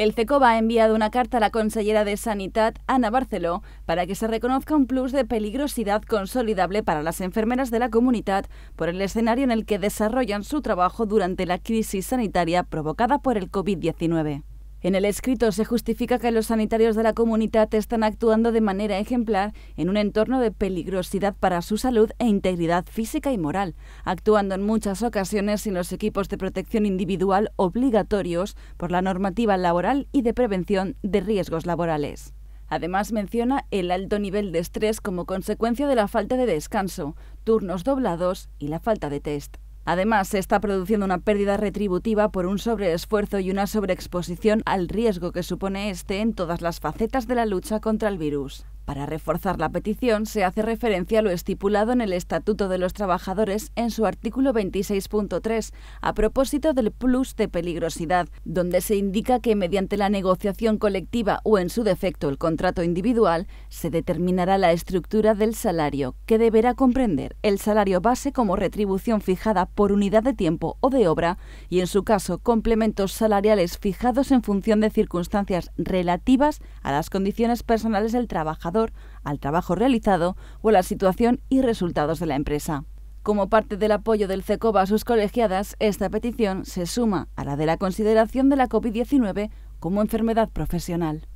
El CECOBA ha enviado una carta a la consellera de Sanidad, Ana Barceló, para que se reconozca un plus de peligrosidad consolidable para las enfermeras de la comunidad por el escenario en el que desarrollan su trabajo durante la crisis sanitaria provocada por el COVID-19. En el escrito se justifica que los sanitarios de la comunidad están actuando de manera ejemplar en un entorno de peligrosidad para su salud e integridad física y moral, actuando en muchas ocasiones sin los equipos de protección individual obligatorios por la normativa laboral y de prevención de riesgos laborales. Además menciona el alto nivel de estrés como consecuencia de la falta de descanso, turnos doblados y la falta de test. Además, se está produciendo una pérdida retributiva por un sobreesfuerzo y una sobreexposición al riesgo que supone este en todas las facetas de la lucha contra el virus. Para reforzar la petición se hace referencia a lo estipulado en el Estatuto de los Trabajadores en su artículo 26.3 a propósito del plus de peligrosidad, donde se indica que mediante la negociación colectiva o en su defecto el contrato individual se determinará la estructura del salario, que deberá comprender el salario base como retribución fijada por unidad de tiempo o de obra y en su caso complementos salariales fijados en función de circunstancias relativas a las condiciones personales del trabajador al trabajo realizado o a la situación y resultados de la empresa. Como parte del apoyo del CECOBA a sus colegiadas, esta petición se suma a la de la consideración de la COVID-19 como enfermedad profesional.